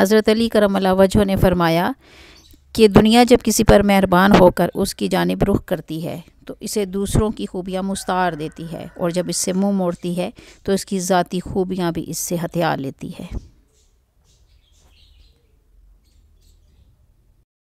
हज़रत अली करम वजह ने फरमाया कि दुनिया जब किसी पर मेहरबान होकर उसकी जानब रुख करती है तो इसे दूसरों की खूबियाँ मुस्तार देती है और जब इससे मुंह मोड़ती है तो इसकी ज़ाती खूबियाँ भी इससे हथियार लेती है